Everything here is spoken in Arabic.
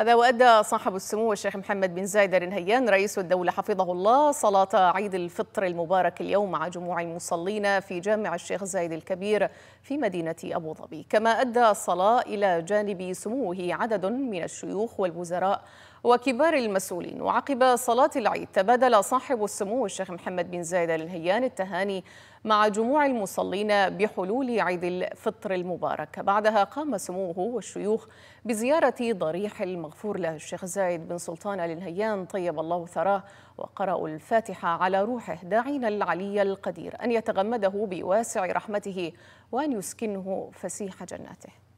هذا وأدى صاحب السمو الشيخ محمد بن زايد الرنهيان رئيس الدولة حفظه الله صلاة عيد الفطر المبارك اليوم مع جموع المصلين في جامع الشيخ زايد الكبير في مدينة أبو ظبي كما أدى الصلاة إلى جانب سموه عدد من الشيوخ والوزراء وكبار المسؤولين وعقب صلاة العيد تبادل صاحب السمو الشيخ محمد بن زايد النهيان التهاني مع جموع المصلين بحلول عيد الفطر المبارك بعدها قام سموه والشيوخ بزيارة ضريح المغفور له الشيخ زايد بن سلطان آل طيب الله ثراه وقرأوا الفاتحة على روحه داعين العلي القدير أن يتغمده بواسع رحمته وأن يسكنه فسيح جناته